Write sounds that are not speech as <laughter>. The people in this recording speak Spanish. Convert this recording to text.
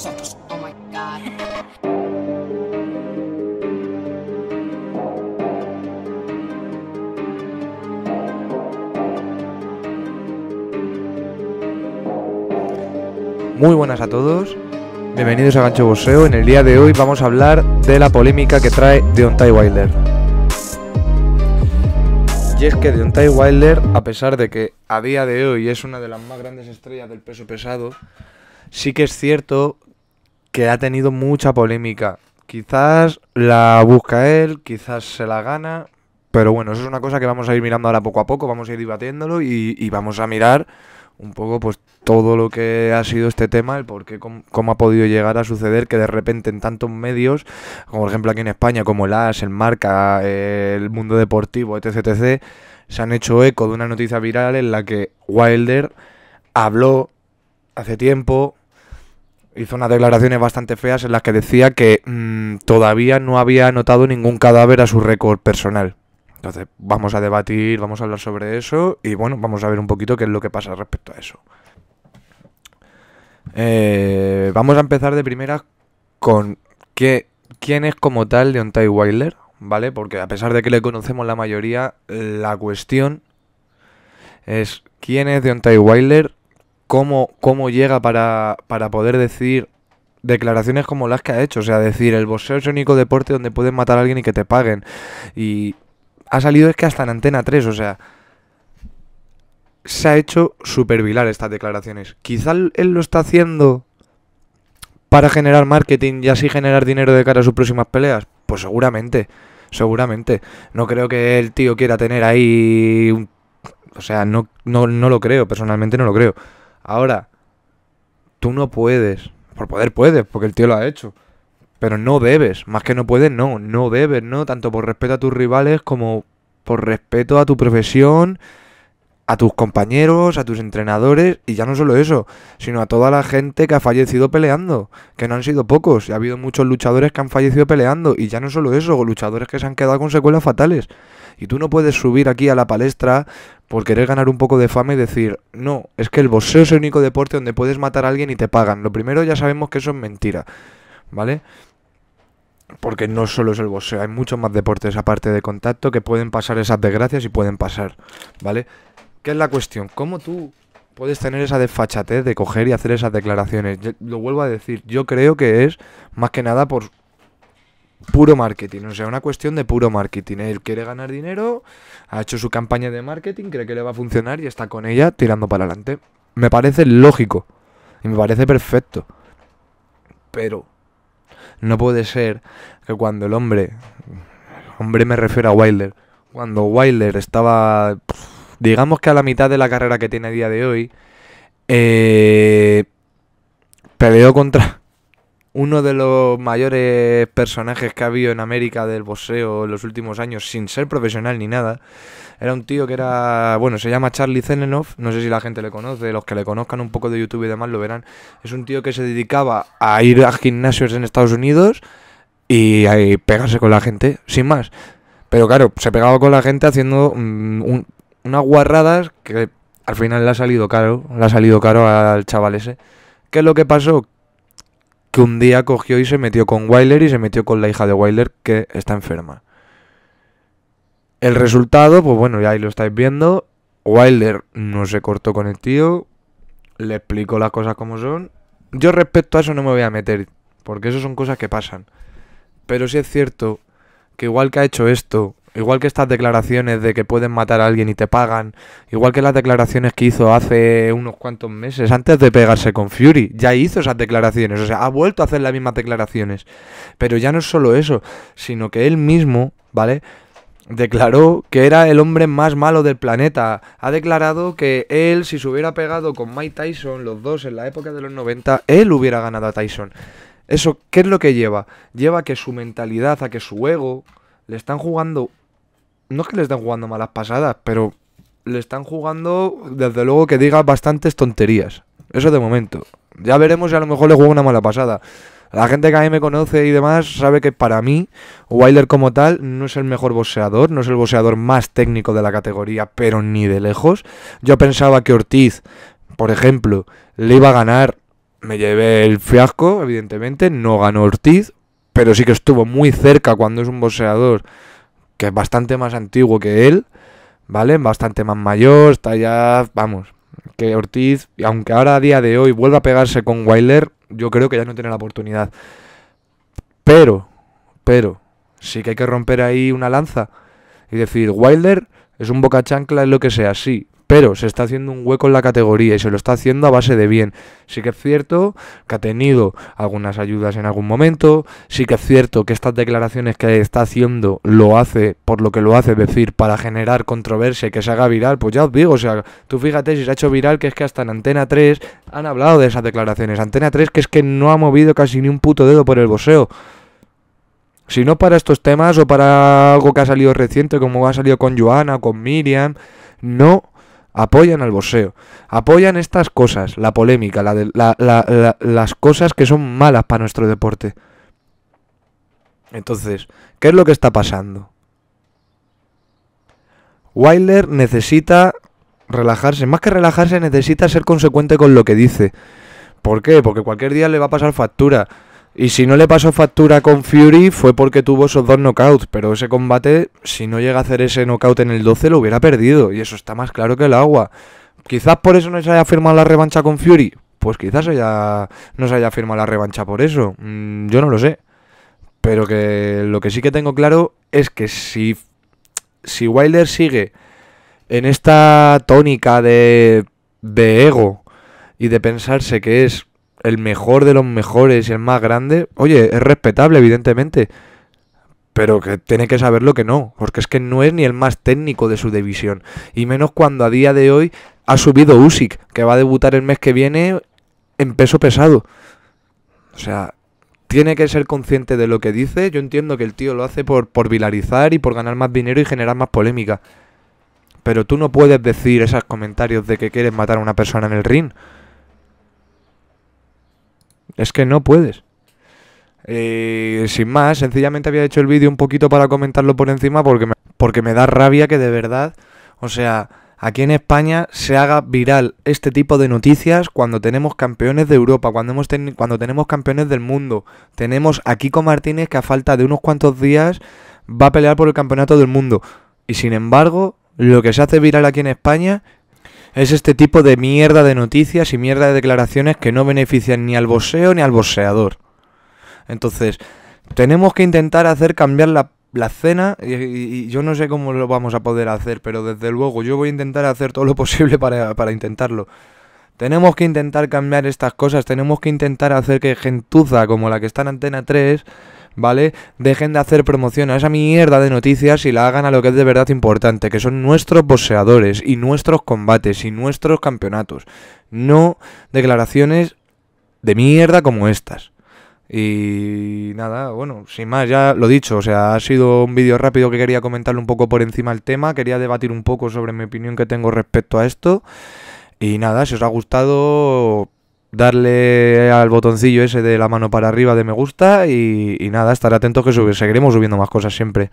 Oh my Muy buenas a todos. Bienvenidos a Gancho Boxeo. En el día de hoy vamos a hablar de la polémica que trae Deontay Wilder. Y es que Deontay Wilder, a pesar de que a día de hoy es una de las más grandes estrellas del peso pesado, sí que es cierto que ha tenido mucha polémica. Quizás la busca él, quizás se la gana, pero bueno, eso es una cosa que vamos a ir mirando ahora poco a poco, vamos a ir debatiéndolo y, vamos a mirar un poco pues todo lo que ha sido este tema, el por qué, cómo, ha podido llegar a suceder que de repente en tantos medios, como por ejemplo aquí en España, como el AS, el Marca, el Mundo Deportivo, etc., etc., se han hecho eco de una noticia viral en la que Wilder habló hace tiempo hizo unas declaraciones bastante feas en las que decía que mm, todavía no había anotado ningún cadáver a su récord personal. Entonces, vamos a debatir, vamos a hablar sobre eso y bueno, vamos a ver un poquito qué es lo que pasa respecto a eso. Eh, vamos a empezar de primera con qué, quién es como tal Deontay Wilder, ¿vale? Porque a pesar de que le conocemos la mayoría, la cuestión es quién es Deontay Wilder cómo, llega para, poder decir declaraciones como las que ha hecho. O sea, decir, el boxeo es el único deporte donde puedes matar a alguien y que te paguen. Y ha salido es que hasta en Antena 3, o sea... Se ha hecho vilar estas declaraciones. Quizá él lo está haciendo para generar marketing y así generar dinero de cara a sus próximas peleas. Pues seguramente, seguramente. No creo que el tío quiera tener ahí... O sea, no, no lo creo, personalmente no lo creo. Ahora, tú no puedes. Por poder puedes, porque el tío lo ha hecho. Pero no debes. Más que no puedes, no. No debes, ¿no? Tanto por respeto a tus rivales como por respeto a tu profesión a tus compañeros, a tus entrenadores y ya no solo eso, sino a toda la gente que ha fallecido peleando, que no han sido pocos, y ha habido muchos luchadores que han fallecido peleando y ya no solo eso, luchadores que se han quedado con secuelas fatales. Y tú no puedes subir aquí a la palestra por querer ganar un poco de fama y decir, no, es que el boxeo es el único deporte donde puedes matar a alguien y te pagan. Lo primero ya sabemos que eso es mentira, ¿vale? Porque no solo es el boxeo, hay muchos más deportes aparte de contacto que pueden pasar esas desgracias y pueden pasar, ¿vale? ¿Qué es la cuestión? ¿Cómo tú puedes tener esa desfachatez de coger y hacer esas declaraciones? lo vuelvo a decir, yo creo que es más que nada por puro marketing, o sea, una cuestión de puro marketing. Él quiere ganar dinero, ha hecho su campaña de marketing, cree que le va a funcionar y está con ella tirando para adelante. Me parece lógico y me parece perfecto. Pero no puede ser que cuando el hombre, hombre me refiero a Wilder, cuando Wilder estaba digamos que a la mitad de la carrera que tiene a día de hoy, eh, peleó contra <laughs> uno de los mayores personajes que ha habido en América del boxeo en los últimos años, sin ser profesional ni nada. Era un tío que era, bueno, se llama Charlie Zenenov, no sé si la gente le conoce, los que le conozcan un poco de YouTube y demás lo verán. Es un tío que se dedicaba a ir a gimnasios en Estados Unidos y a pegarse con la gente, sin más. Pero claro, se pegaba con la gente haciendo mm, un unas guarradas que al final le ha salido caro, le ha salido caro al chaval ese. ¿Qué es lo que pasó? Que un día cogió y se metió con Wilder y se metió con la hija de Wilder que está enferma. El resultado, pues bueno, ya ahí lo estáis viendo. Wilder no se cortó con el tío, le explicó las cosas como son. Yo respecto a eso no me voy a meter, porque eso son cosas que pasan. Pero sí es cierto que igual que ha hecho esto, Igual que estas declaraciones de que pueden matar a alguien y te pagan, igual que las declaraciones que hizo hace unos cuantos meses, antes de pegarse con Fury, ya hizo esas declaraciones, o sea, ha vuelto a hacer las mismas declaraciones. Pero ya no es solo eso, sino que él mismo, ¿vale? declaró que era el hombre más malo del planeta. Ha declarado que él, si se hubiera pegado con Mike Tyson, los dos en la época de los 90, él hubiera ganado a Tyson. Eso, ¿qué es lo que lleva? Lleva a que su mentalidad, a que su ego, le están jugando. No es que le estén jugando malas pasadas, pero le están jugando, desde luego, que diga bastantes tonterías. Eso de momento. Ya veremos si a lo mejor le juego una mala pasada. La gente que a mí me conoce y demás sabe que para mí, Wilder como tal, no es el mejor boxeador, no es el boxeador más técnico de la categoría, pero ni de lejos. Yo pensaba que Ortiz, por ejemplo, le iba a ganar. Me llevé el fiasco, evidentemente, no ganó Ortiz, pero sí que estuvo muy cerca cuando es un boxeador que es bastante más antiguo que él, ¿vale? Bastante más mayor, está ya, vamos, que Ortiz, aunque ahora a día de hoy vuelva a pegarse con Wilder, yo creo que ya no tiene la oportunidad. Pero, pero, sí que hay que romper ahí una lanza y decir, Wilder es un boca chancla, es lo que sea, sí, pero se está haciendo un hueco en la categoría y se lo está haciendo a base de bien. Sí que es cierto que ha tenido algunas ayudas en algún momento, sí que es cierto que estas declaraciones que está haciendo lo hace por lo que lo hace, es decir, para generar controversia y que se haga viral, pues ya os digo, o sea, tú fíjate si se ha hecho viral que es que hasta en Antena 3 han hablado de esas declaraciones, Antena 3 que es que no ha movido casi ni un puto dedo por el boceo. Si no para estos temas o para algo que ha salido reciente, como ha salido con Joana, con Miriam, no apoyan al boxeo, apoyan estas cosas, la polémica, las cosas que son malas para nuestro deporte. Entonces, ¿qué es lo que está pasando? Wilder necesita relajarse, más que relajarse necesita ser consecuente con lo que dice. ¿Por qué? Porque cualquier día le va a pasar factura. Y si no le pasó factura con Fury fue porque tuvo esos dos knockouts, pero ese combate, si no llega a hacer ese knockout en el 12, lo hubiera perdido, y eso está más claro que el agua. Quizás por eso no se haya firmado la revancha con Fury, pues quizás haya, no se haya firmado la revancha por eso, mm, yo no lo sé. Pero que lo que sí que tengo claro es que si, si Wilder sigue en esta tónica de, de ego y de pensarse que es el mejor de los mejores y el más grande, oye, es respetable, evidentemente. Pero que tiene que saber lo que no, porque es que no es ni el más técnico de su división. Y menos cuando a día de hoy ha subido Usyk, que va a debutar el mes que viene en peso pesado. O sea, tiene que ser consciente de lo que dice. Yo entiendo que el tío lo hace por, por vilarizar y por ganar más dinero y generar más polémica. Pero tú no puedes decir esos comentarios de que quieres matar a una persona en el ring. Es que no puedes. Eh, sin más, sencillamente había hecho el vídeo un poquito para comentarlo por encima porque me, porque me da rabia que de verdad, o sea, aquí en España se haga viral este tipo de noticias cuando tenemos campeones de Europa, cuando, hemos cuando tenemos campeones del mundo. Tenemos a Kiko Martínez que a falta de unos cuantos días va a pelear por el campeonato del mundo. Y sin embargo, lo que se hace viral aquí en España es este tipo de mierda de noticias y mierda de declaraciones que no benefician ni al boxeo ni al boxeador. Entonces, tenemos que intentar hacer cambiar la, la cena y, yo no sé cómo lo vamos a poder hacer, pero desde luego yo voy a intentar hacer todo lo posible para, para intentarlo. Tenemos que intentar cambiar estas cosas, tenemos que intentar hacer que gentuza como la que está en Antena 3 ¿vale? Dejen de hacer promoción a esa mierda de noticias y la hagan a lo que es de verdad importante, que son nuestros boxeadores y nuestros combates y nuestros campeonatos. No declaraciones de mierda como estas. Y nada, bueno, sin más, ya lo dicho, o sea, ha sido un vídeo rápido que quería comentarle un poco por encima el tema, quería debatir un poco sobre mi opinión que tengo respecto a esto. Y nada, si os ha gustado, darle al botoncillo ese de la mano para arriba de me gusta y, nada, estar atento que seguiremos subiendo más cosas siempre.